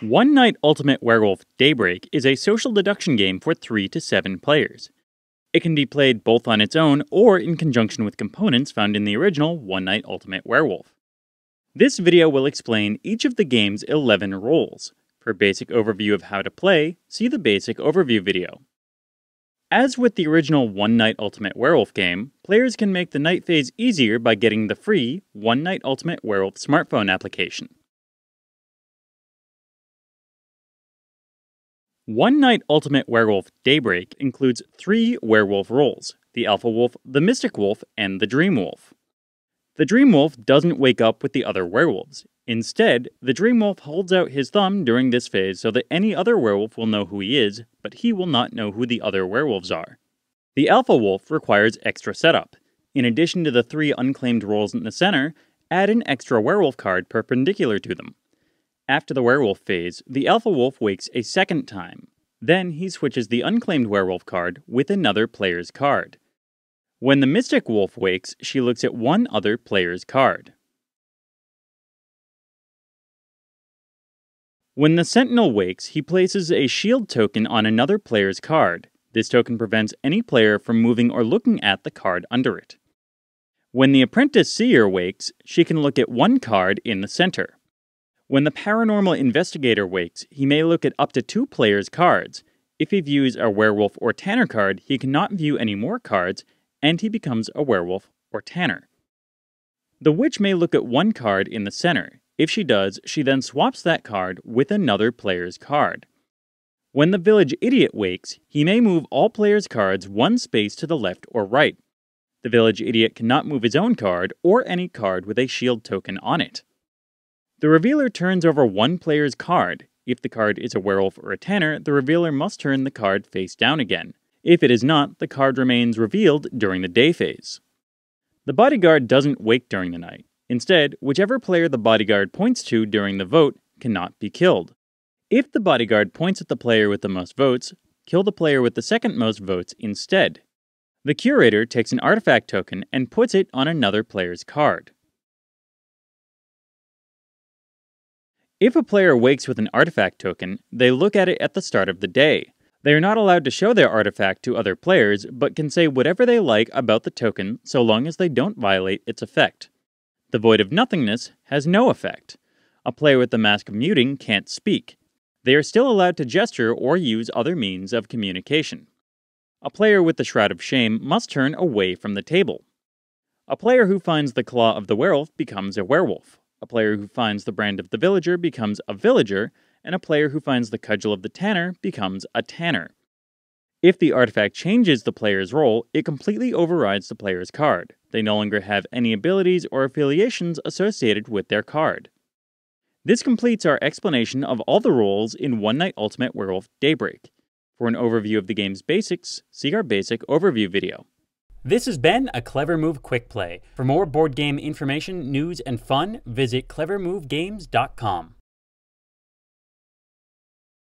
One Night Ultimate Werewolf Daybreak is a social deduction game for 3 to 7 players. It can be played both on its own or in conjunction with components found in the original One Night Ultimate Werewolf. This video will explain each of the game's 11 roles. For a basic overview of how to play, see the basic overview video. As with the original One Night Ultimate Werewolf game, players can make the night phase easier by getting the free One Night Ultimate Werewolf smartphone application. One Night Ultimate Werewolf Daybreak includes three werewolf roles the Alpha Wolf, the Mystic Wolf, and the Dream Wolf. The Dream Wolf doesn't wake up with the other werewolves. Instead, the Dream Wolf holds out his thumb during this phase so that any other werewolf will know who he is, but he will not know who the other werewolves are. The Alpha Wolf requires extra setup. In addition to the three unclaimed roles in the center, add an extra werewolf card perpendicular to them. After the werewolf phase, the alpha wolf wakes a second time. Then he switches the unclaimed werewolf card with another player's card. When the mystic wolf wakes, she looks at one other player's card. When the sentinel wakes, he places a shield token on another player's card. This token prevents any player from moving or looking at the card under it. When the apprentice seer wakes, she can look at one card in the center. When the paranormal investigator wakes, he may look at up to two players' cards. If he views a werewolf or tanner card, he cannot view any more cards, and he becomes a werewolf or tanner. The witch may look at one card in the center. If she does, she then swaps that card with another player's card. When the village idiot wakes, he may move all players' cards one space to the left or right. The village idiot cannot move his own card or any card with a shield token on it. The revealer turns over one player's card. If the card is a werewolf or a tanner, the revealer must turn the card face down again. If it is not, the card remains revealed during the day phase. The bodyguard doesn't wake during the night. Instead, whichever player the bodyguard points to during the vote cannot be killed. If the bodyguard points at the player with the most votes, kill the player with the second most votes instead. The curator takes an artifact token and puts it on another player's card. If a player wakes with an artifact token, they look at it at the start of the day. They are not allowed to show their artifact to other players, but can say whatever they like about the token so long as they don't violate its effect. The Void of Nothingness has no effect. A player with the Mask of Muting can't speak. They are still allowed to gesture or use other means of communication. A player with the Shroud of Shame must turn away from the table. A player who finds the Claw of the Werewolf becomes a werewolf. A player who finds the brand of the villager becomes a villager, and a player who finds the cudgel of the tanner becomes a tanner. If the artifact changes the player's role, it completely overrides the player's card. They no longer have any abilities or affiliations associated with their card. This completes our explanation of all the roles in One Night Ultimate Werewolf Daybreak. For an overview of the game's basics, see our basic overview video. This has been a Clever Move Quick Play. For more board game information, news, and fun, visit clevermovegames.com.